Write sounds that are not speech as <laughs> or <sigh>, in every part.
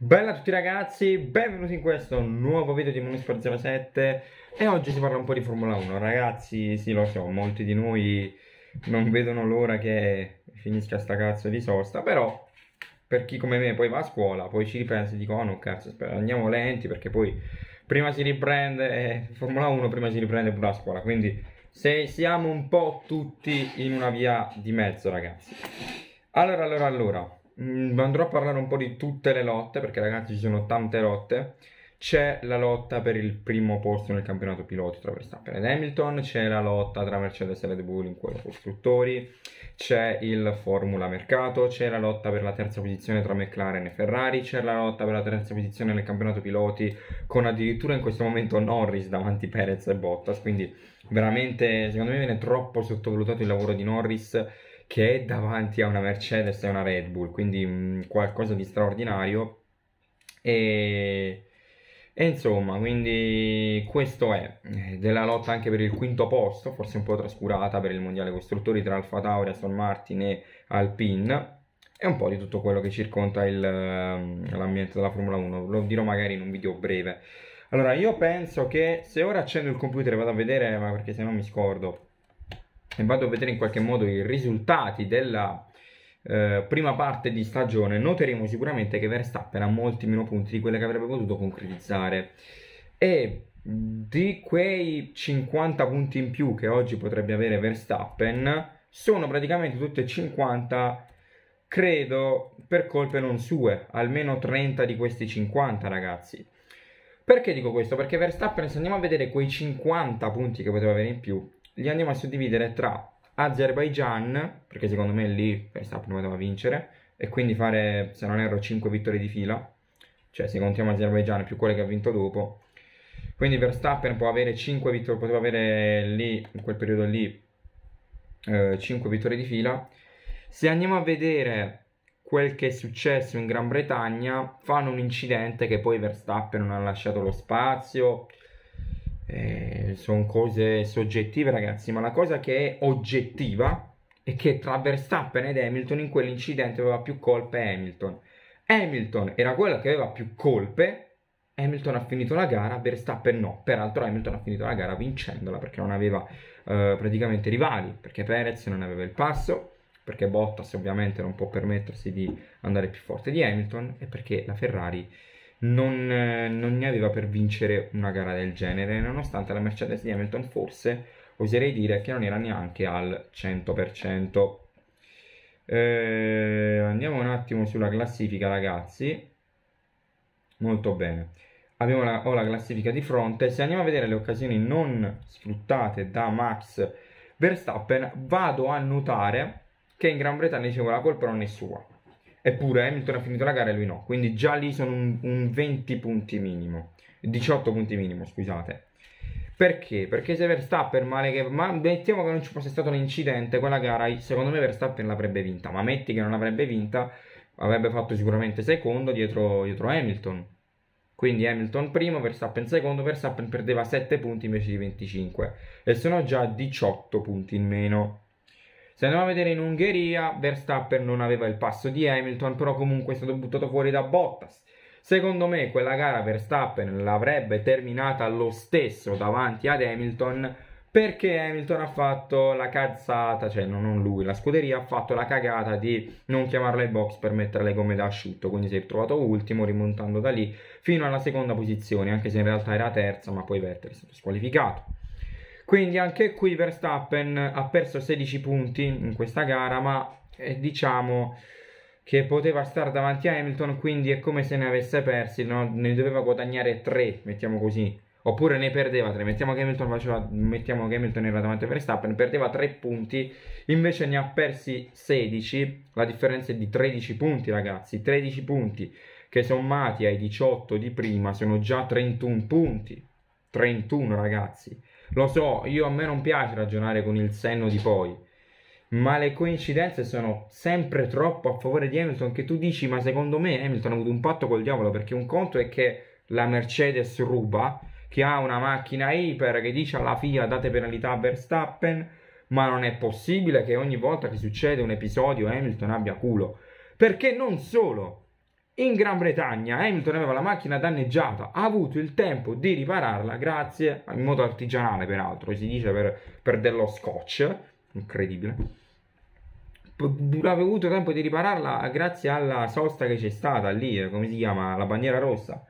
Bella a tutti ragazzi, benvenuti in questo nuovo video di Moonsport07 e oggi si parla un po' di Formula 1 ragazzi, sì lo so, molti di noi non vedono l'ora che finisca sta cazzo di sosta però per chi come me poi va a scuola poi ci ripensa e dico oh no cazzo andiamo lenti perché poi prima si riprende eh, Formula 1 prima si riprende pure la scuola quindi se siamo un po' tutti in una via di mezzo ragazzi allora allora allora Mm, andrò a parlare un po' di tutte le lotte, perché ragazzi ci sono tante lotte. C'è la lotta per il primo posto nel campionato piloti tra Verstappen ed Hamilton, c'è la lotta tra Mercedes e Red Bull in quello costruttori, c'è il Formula Mercato, c'è la lotta per la terza posizione tra McLaren e Ferrari, c'è la lotta per la terza posizione nel campionato piloti con addirittura in questo momento Norris davanti Perez e Bottas, quindi veramente secondo me viene troppo sottovalutato il lavoro di Norris che è davanti a una Mercedes e una Red Bull, quindi mh, mm, qualcosa di straordinario. E, e, insomma, quindi questo è eh, della lotta anche per il quinto posto, forse un po' trascurata per il Mondiale Costruttori tra Alfa Tauri, Aston Martin e Alpine. E un po' di tutto quello che circonda il, mm, l'ambiente della Formula 1, lo dirò magari in un video breve. Allora, io penso che se ora accendo il computer e vado a vedere, ma perché se no mi scordo, e vado a vedere in qualche modo i risultati della eh, prima parte di stagione, noteremo sicuramente che Verstappen ha molti meno punti di quelli che avrebbe potuto concretizzare. E di quei 50 punti in più che oggi potrebbe avere Verstappen, sono praticamente tutte 50 credo per colpe non sue, almeno 30 di questi 50 ragazzi. Perché dico questo? Perché Verstappen, se andiamo a vedere quei 50 punti che poteva avere in più, li andiamo a suddividere tra Azerbaijan, perché secondo me lì Verstappen doveva vincere, e quindi fare, se non erro, 5 vittorie di fila, cioè se contiamo Azerbaijan più quelle che ha vinto dopo, quindi Verstappen può avere 5 vittorie, poteva avere lì, in quel periodo lì, eh, 5 vittorie di fila. Se andiamo a vedere quel che è successo in Gran Bretagna, fanno un incidente che poi Verstappen non ha lasciato lo spazio, eh, sono cose soggettive ragazzi, ma la cosa che è oggettiva è che tra Verstappen ed Hamilton in quell'incidente aveva più colpe Hamilton. Hamilton era quella che aveva più colpe, Hamilton ha finito la gara, Verstappen no. Peraltro Hamilton ha finito la gara vincendola perché non aveva eh, praticamente rivali, perché Perez non aveva il passo, perché Bottas ovviamente non può permettersi di andare più forte di Hamilton e perché la Ferrari non, eh, non, ne aveva per vincere una gara del genere, nonostante la Mercedes di Hamilton forse oserei dire che non era neanche al 100%. Eh, andiamo un attimo sulla classifica ragazzi, molto bene. Abbiamo la, ho la classifica di fronte, se andiamo a vedere le occasioni non sfruttate da Max Verstappen vado a notare che in Gran Bretagna dicevo la colpa non è sua Eppure Hamilton eh, ha finito la gara e lui no, quindi già lì sono un, un 20 punti minimo, 18 punti minimo, scusate. Perché? Perché se Verstappen, male che... Ma mettiamo che non ci fosse stato un incidente, quella gara, secondo me Verstappen l'avrebbe vinta, ma metti che non l'avrebbe vinta, avrebbe fatto sicuramente secondo dietro, dietro Hamilton. Quindi Hamilton primo, Verstappen secondo, Verstappen perdeva 7 punti invece di 25 e sono già 18 punti in meno. Se andiamo a vedere in Ungheria, Verstappen non aveva il passo di Hamilton, però comunque è stato buttato fuori da Bottas. Secondo me quella gara Verstappen l'avrebbe terminata lo stesso davanti ad Hamilton perché Hamilton ha fatto la cazzata, cioè non lui, la scuderia ha fatto la cagata di non chiamarla ai box per mettere le gomme da asciutto, quindi si è trovato ultimo rimontando da lì fino alla seconda posizione, anche se in realtà era terza, ma poi Vettel è stato squalificato. Quindi anche qui Verstappen ha perso 16 punti in questa gara, ma eh, diciamo che poteva stare davanti a Hamilton, quindi è come se ne avesse persi, no? ne doveva guadagnare 3, mettiamo così. Oppure ne perdeva 3, mettiamo che, Hamilton faceva, mettiamo che Hamilton era davanti a Verstappen, perdeva 3 punti, invece ne ha persi 16, la differenza è di 13 punti ragazzi, 13 punti che sommati ai 18 di prima sono già 31 punti, 31 ragazzi, lo so, io a me non piace ragionare con il senno di poi, ma le coincidenze sono sempre troppo a favore di Hamilton che tu dici, ma secondo me Hamilton ha avuto un patto col diavolo, perché un conto è che la Mercedes ruba, che ha una macchina iper, che dice alla FIA date penalità a Verstappen, ma non è possibile che ogni volta che succede un episodio Hamilton abbia culo. Perché non solo, in Gran Bretagna Hamilton aveva la macchina danneggiata, ha avuto il tempo di ripararla grazie, in modo artigianale peraltro, si dice per, per dello scotch, incredibile. P- aveva avuto tempo di ripararla grazie alla sosta che c'è stata lì, eh, come si chiama, la bandiera rossa.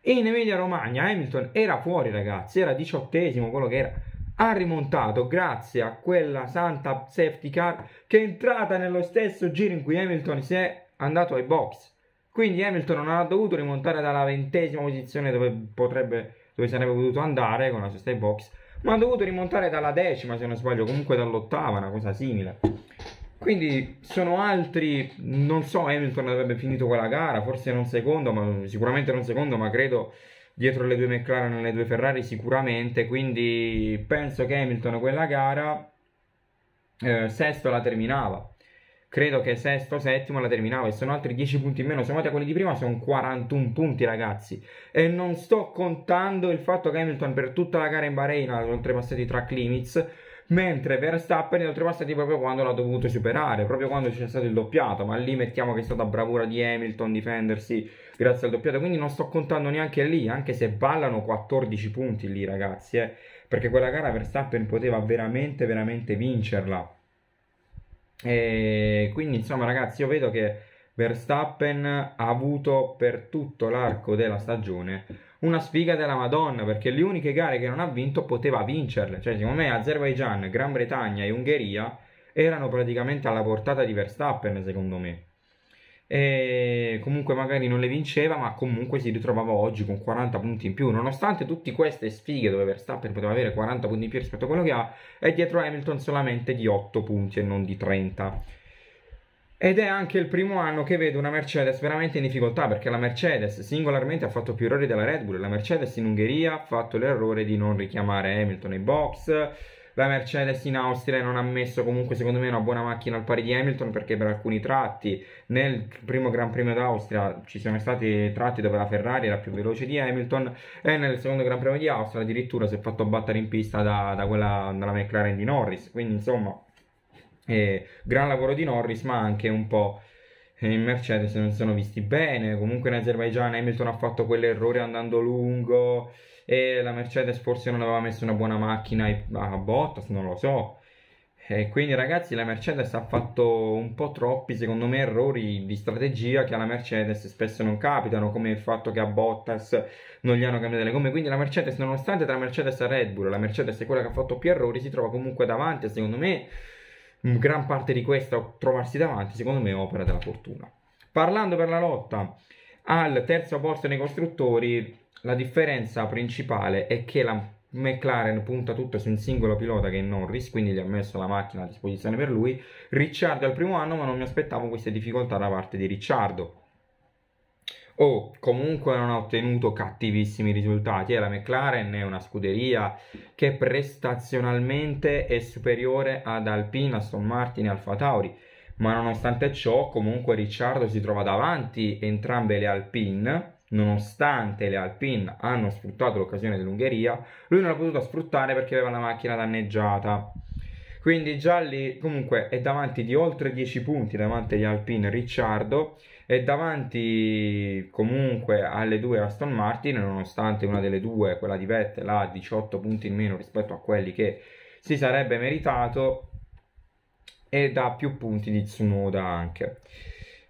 E in Emilia Romagna Hamilton era fuori ragazzi, era diciottesimo quello che era ha rimontato grazie a quella santa safety car che è entrata nello stesso giro in cui Hamilton si è andato ai box. Quindi Hamilton non ha dovuto rimontare dalla ventesima posizione dove, potrebbe, dove sarebbe potuto andare con la sua stay box, ma ha dovuto rimontare dalla decima, se non sbaglio, comunque dall'ottava, una cosa simile. Quindi sono altri, non so, Hamilton avrebbe finito quella gara, forse non secondo, ma sicuramente non secondo, ma credo dietro le due McLaren e le due Ferrari sicuramente, quindi penso che Hamilton quella gara eh, sesto la terminava credo che sesto, settimo la terminavo e sono altri 10 punti in meno sommati a quelli di prima sono 41 punti ragazzi e non sto contando il fatto che Hamilton per tutta la gara in Bahrain ha oltrepassato i track limits mentre Verstappen ha oltrepassati proprio quando l'ha dovuto superare proprio quando c'è stato il doppiato ma lì mettiamo che è stata bravura di Hamilton difendersi grazie al doppiato quindi non sto contando neanche lì anche se ballano 14 punti lì ragazzi eh, perché quella gara Verstappen poteva veramente veramente vincerla e quindi insomma ragazzi io vedo che Verstappen ha avuto per tutto l'arco della stagione una sfiga della Madonna perché le uniche gare che non ha vinto poteva vincerle, cioè secondo me Azerbaijan, Gran Bretagna e Ungheria erano praticamente alla portata di Verstappen secondo me. E comunque magari non le vinceva, ma comunque si ritrovava oggi con 40 punti in più. Nonostante tutte queste sfighe dove Verstappen poteva avere 40 punti in più rispetto a quello che ha, è dietro Hamilton solamente di 8 punti e non di 30. Ed è anche il primo anno che vedo una Mercedes veramente in difficoltà perché la Mercedes singolarmente ha fatto più errori della Red Bull. La Mercedes in Ungheria ha fatto l'errore di non richiamare Hamilton ai box la Mercedes in Austria non ha messo comunque secondo me una buona macchina al pari di Hamilton perché per alcuni tratti nel primo Gran Premio d'Austria ci sono stati tratti dove la Ferrari era più veloce di Hamilton e nel secondo Gran Premio di Austria addirittura si è fatto battere in pista da, da quella, dalla McLaren di Norris quindi insomma eh, gran lavoro di Norris ma anche un po' eh, in Mercedes non si sono visti bene comunque in Azerbaijan Hamilton ha fatto quell'errore andando lungo e la Mercedes forse non aveva messo una buona macchina a Bottas, non lo so. E quindi ragazzi la Mercedes ha fatto un po' troppi, secondo me, errori di strategia che alla Mercedes spesso non capitano, come il fatto che a Bottas non gli hanno cambiato le gomme. Quindi la Mercedes, nonostante tra Mercedes e Red Bull, la Mercedes è quella che ha fatto più errori, si trova comunque davanti. Secondo me, gran parte di questa trovarsi davanti, secondo me, è opera della fortuna. Parlando per la lotta al terzo posto nei costruttori, la differenza principale è che la McLaren punta tutto su un singolo pilota che è Norris, quindi gli ha messo la macchina a disposizione per lui. Ricciardo è al primo anno, ma non mi aspettavo queste difficoltà da parte di Ricciardo. O oh, comunque non ha ottenuto cattivissimi risultati. E eh. la McLaren è una scuderia che prestazionalmente è superiore ad Alpine, Aston Martin e Alfa Tauri. Ma nonostante ciò, comunque Ricciardo si trova davanti entrambe le Alpine nonostante le Alpine hanno sfruttato l'occasione dell'Ungheria, lui non l'ha potuto sfruttare perché aveva la macchina danneggiata. Quindi già lì comunque è davanti di oltre 10 punti davanti agli Alpine Ricciardo e davanti comunque alle due Aston Martin, nonostante una delle due, quella di Vettel, ha 18 punti in meno rispetto a quelli che si sarebbe meritato e da più punti di Tsunoda anche.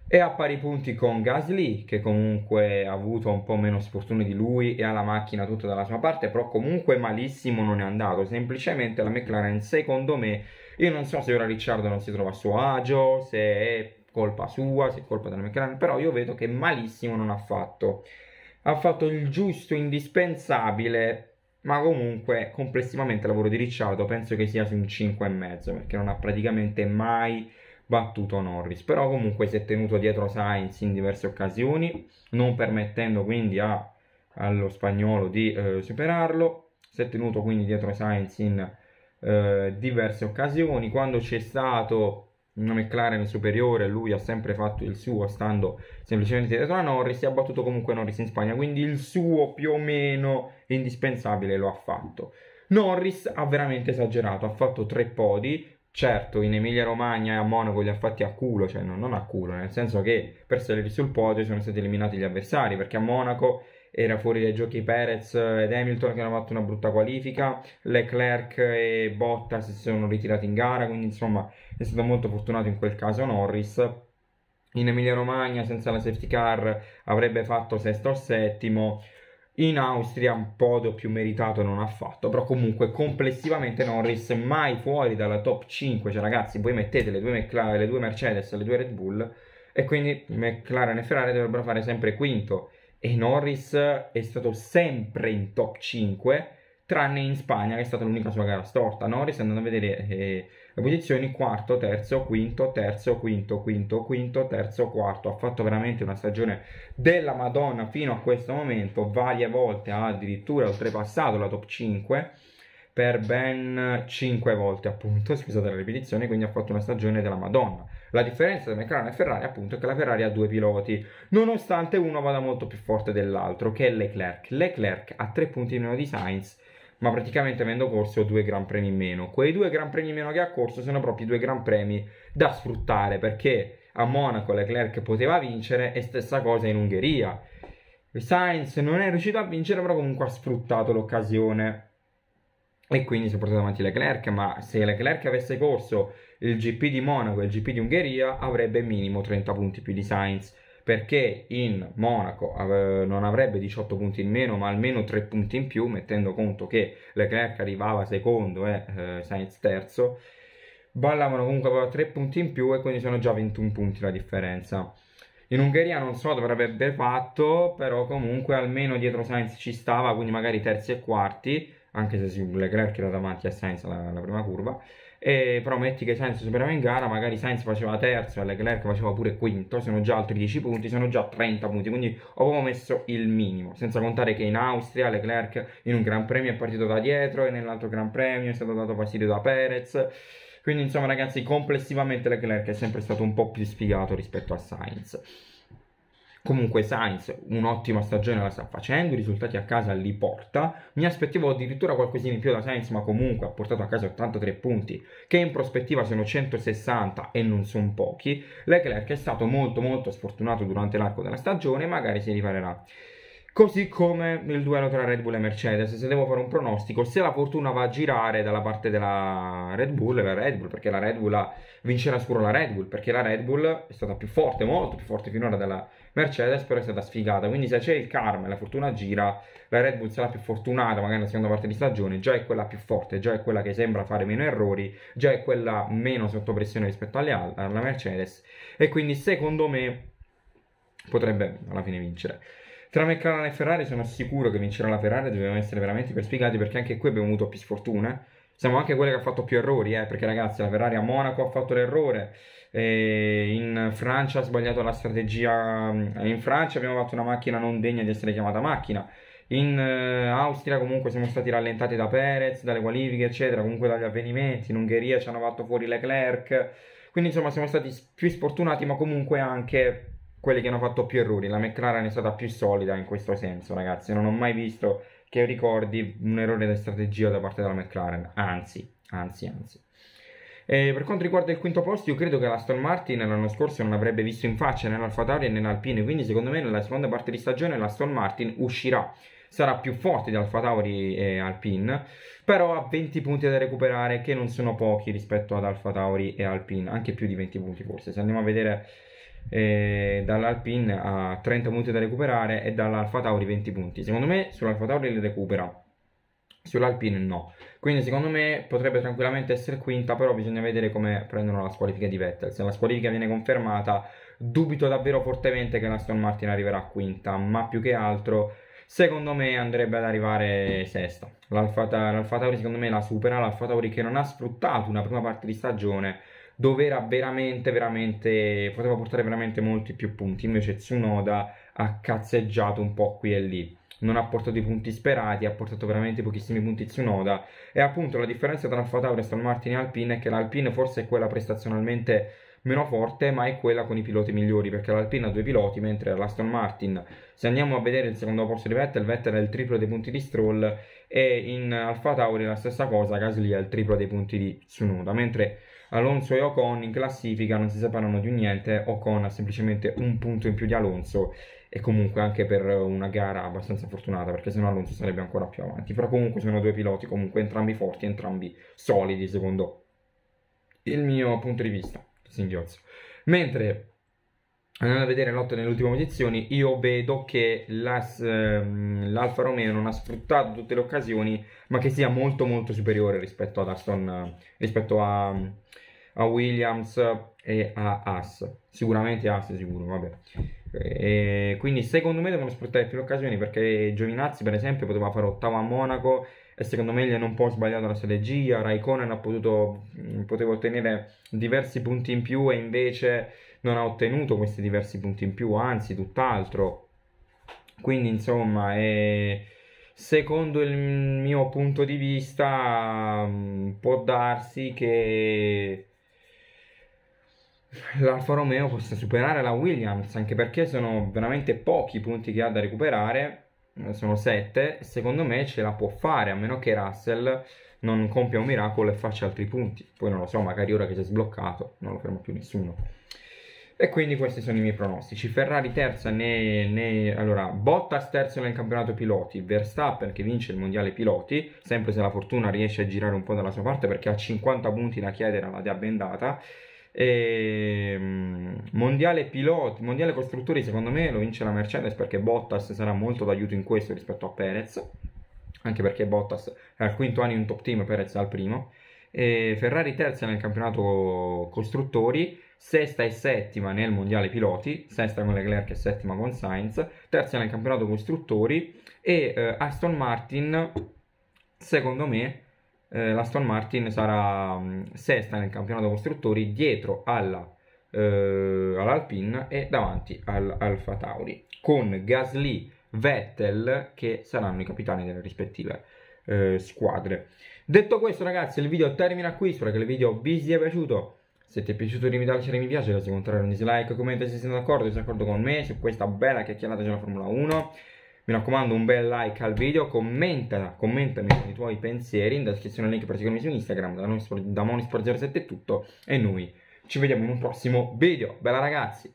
È a pari punti con Gasly, che comunque ha avuto un po' meno sfortuna di lui e ha la macchina tutta dalla sua parte, però comunque malissimo non è andato. Semplicemente la McLaren, secondo me, io non so se ora Ricciardo non si trova a suo agio, se è colpa sua, se è colpa della McLaren, però io vedo che malissimo non ha fatto. Ha fatto il giusto, indispensabile, ma comunque complessivamente il lavoro di Ricciardo penso che sia su un 5,5, perché non ha praticamente mai battuto Norris, però comunque si è tenuto dietro Sainz in diverse occasioni, non permettendo quindi a, allo spagnolo di eh, superarlo, si è tenuto quindi dietro Sainz in eh, diverse occasioni, quando c'è stato una McLaren superiore, lui ha sempre fatto il suo stando semplicemente dietro a Norris si è battuto comunque Norris in Spagna, quindi il suo più o meno indispensabile lo ha fatto. Norris ha veramente esagerato, ha fatto tre podi, certo in Emilia Romagna e a Monaco li ha fatti a culo, cioè no, non a culo, nel senso che per salire sul podio sono stati eliminati gli avversari, perché a Monaco era fuori dai giochi Perez ed Hamilton che hanno fatto una brutta qualifica, Leclerc e Botta si sono ritirati in gara, quindi insomma è stato molto fortunato in quel caso Norris. In Emilia Romagna senza la safety car avrebbe fatto sesto o settimo, in Austria un podio più meritato non ha fatto, però comunque complessivamente Norris mai fuori dalla top 5, cioè ragazzi voi mettete le due, McLaren, le due Mercedes e le due Red Bull e quindi McLaren e Ferrari dovrebbero fare sempre quinto e Norris è stato sempre in top 5 tranne in Spagna che è stata l'unica sua gara storta. Norris andando a vedere eh, le posizioni quarto, terzo, quinto, terzo, quinto, quinto, quinto, terzo, quarto. Ha fatto veramente una stagione della Madonna fino a questo momento, varie volte ha addirittura oltrepassato la top 5 per ben 5 volte appunto, <laughs> scusate la ripetizione, quindi ha fatto una stagione della Madonna. La differenza tra McLaren e Ferrari appunto è che la Ferrari ha due piloti, nonostante uno vada molto più forte dell'altro, che è Leclerc. Leclerc ha 3 punti meno di Sainz, ma praticamente avendo corso due gran premi in meno. Quei due gran premi in meno che ha corso sono proprio due gran premi da sfruttare perché a Monaco Leclerc poteva vincere e stessa cosa in Ungheria. Sainz non è riuscito a vincere, però comunque ha sfruttato l'occasione e quindi si è portato avanti Leclerc, ma se Leclerc avesse corso il GP di Monaco e il GP di Ungheria avrebbe minimo 30 punti più di Sainz perché in Monaco eh, non avrebbe 18 punti in meno ma almeno 3 punti in più mettendo conto che Leclerc arrivava secondo e eh, eh, Sainz terzo ballavano comunque 3 punti in più e quindi sono già 21 punti la differenza in Ungheria non so dove avrebbe fatto però comunque almeno dietro Sainz ci stava quindi magari terzi e quarti anche se Leclerc era davanti a Sainz alla, alla prima curva e, però metti che Sainz superava in gara, magari Sainz faceva terzo e Leclerc faceva pure quinto, sono già altri 10 punti, sono già 30 punti, quindi avevo messo il minimo, senza contare che in Austria Leclerc in un Gran Premio è partito da dietro e nell'altro Gran Premio è stato dato fastidio da Perez. Quindi insomma ragazzi complessivamente Leclerc è sempre stato un po' più sfigato rispetto a Sainz. Comunque Sainz un'ottima stagione la sta facendo, i risultati a casa li porta. Mi aspettavo addirittura qualcosina in più da Sainz, ma comunque ha portato a casa 83 punti, che in prospettiva sono 160 e non sono pochi. Leclerc è stato molto molto sfortunato durante l'arco della stagione, magari si riparerà. Così come nel duello tra Red Bull e Mercedes, se devo fare un pronostico, se la fortuna va a girare dalla parte della Red Bull, la Red Bull, perché la Red Bull vincerà sicuro la Red Bull, perché la Red Bull è stata più forte, molto più forte finora della Mercedes però è stata sfigata, quindi se c'è il karma e la fortuna gira, la Red Bull sarà più fortunata magari nella seconda parte di stagione, già è quella più forte, già è quella che sembra fare meno errori, già è quella meno sotto pressione rispetto alle, alla Mercedes e quindi secondo me potrebbe alla fine vincere. Tra McLaren e Ferrari sono sicuro che vincerà la Ferrari, dobbiamo essere veramente perspicaci perché anche qui abbiamo avuto più sfortuna siamo anche quelle che ha fatto più errori, eh, perché ragazzi la Ferrari a Monaco ha fatto l'errore, eh, in Francia ha sbagliato la strategia, mm, in Francia abbiamo fatto una macchina non degna di essere chiamata macchina, in eh, Austria comunque siamo stati rallentati da Perez, dalle qualifiche eccetera, comunque dagli avvenimenti, in Ungheria ci hanno fatto fuori Leclerc, quindi insomma siamo stati più sfortunati ma comunque anche quelli che hanno fatto più errori, la McLaren è stata più solida in questo senso ragazzi, non ho mai visto che ricordi un errore di strategia da parte della McLaren, anzi, anzi, anzi. E per quanto riguarda il quinto posto, io credo che la Aston Martin l'anno scorso non avrebbe visto in faccia né l'Alfa Tauri né l'Alpine, quindi secondo me nella seconda parte di stagione la Aston Martin uscirà sarà più forte di Alfa Tauri e Alpine, però ha 20 punti da recuperare che non sono pochi rispetto ad Alfa Tauri e Alpine, anche più di 20 punti forse. Se andiamo a vedere eh, dall'Alpine ha 30 punti da recuperare e dall'Alfa Tauri 20 punti. Secondo me sull'Alfa Tauri li recupera, sull'Alpine no. Quindi secondo me potrebbe tranquillamente essere quinta, però bisogna vedere come prendono la squalifica di Vettel. Se la squalifica viene confermata, dubito davvero fortemente che l'Aston Martin arriverà a quinta, ma più che altro secondo me andrebbe ad arrivare sesta. L'Alfa, Tauri secondo me la supera, l'Alfa Tauri che non ha sfruttato una prima parte di stagione dove era veramente, veramente, poteva portare veramente molti più punti, invece Tsunoda ha cazzeggiato un po' qui e lì non ha portato i punti sperati, ha portato veramente pochissimi punti Tsunoda. E appunto la differenza tra Alfa Tauri, Aston Martin e Alpine è che l'Alpine forse è quella prestazionalmente meno forte, ma è quella con i piloti migliori, perché l'Alpine ha due piloti, mentre l'Aston Martin, se andiamo a vedere il secondo posto di Vettel, Vettel è il triplo dei punti di Stroll, e in Alfa Tauri la stessa cosa, Gasly ha il triplo dei punti di Tsunoda, mentre Alonso e Ocon in classifica non si separano di niente, Ocon ha semplicemente un punto in più di Alonso e comunque anche per una gara abbastanza fortunata perché sennò Alonso sarebbe ancora più avanti, però comunque sono due piloti comunque entrambi forti, entrambi solidi secondo il mio punto di vista, singhiozzo. Mentre andando a vedere l'otto nelle ultime posizioni, io vedo che ehm, l'Alfa Romeo non ha sfruttato tutte le occasioni, ma che sia molto molto superiore rispetto ad Aston, rispetto a, a Williams e a Haas. Sicuramente Haas, sicuro, vabbè. E quindi secondo me devono sfruttare più le occasioni perché Giovinazzi per esempio poteva fare ottava a Monaco e secondo me gli hanno un po' sbagliato la strategia, Raikkonen ha potuto, poteva ottenere diversi punti in più e invece non ha ottenuto questi diversi punti in più, anzi tutt'altro. Quindi insomma, è... secondo il mio punto di vista mm, può darsi che l'Alfa Romeo possa superare la Williams, anche perché sono veramente pochi i punti che ha da recuperare, eh, sono 7, secondo me ce la può fare, a meno che Russell non compia un miracolo e faccia altri punti. Poi non lo so, magari ora che si è sbloccato non lo ferma più nessuno. E quindi questi sono i miei pronostici. Ferrari terza né, né, allora, Bottas terzo nel campionato piloti, Verstappen che vince il mondiale piloti, sempre se la fortuna riesce a girare un po' dalla sua parte perché ha 50 punti da chiedere alla diabendata. E, ehm, mondiale piloti, mondiale costruttori secondo me lo vince la Mercedes perché Bottas sarà molto d'aiuto in questo rispetto a Perez, anche perché Bottas è al quinto anno in top team, Perez al primo. E Ferrari terza nel campionato costruttori sesta e settima nel mondiale piloti, sesta con Leclerc e settima con Sainz, terza nel campionato costruttori e eh, Aston Martin, secondo me, eh, l'Aston Martin sarà mh, mm, sesta nel campionato costruttori dietro alla, eh, all'Alpine e davanti all'Alfa Tauri, con Gasly, Vettel che saranno i capitani delle rispettive eh, squadre. Detto questo ragazzi il video termina qui, spero che il video vi sia piaciuto se ti è piaciuto devi darci un mi piace, lascia contrario un dislike, commenta se siete d'accordo, se sei d'accordo con me, su questa bella chiacchierata della Formula 1. Mi raccomando un bel like al video, commenta, commentami con i tuoi pensieri, in descrizione il link per seguirmi su Instagram, da, da Monisport07 è tutto e noi ci vediamo in un prossimo video. Bella ragazzi!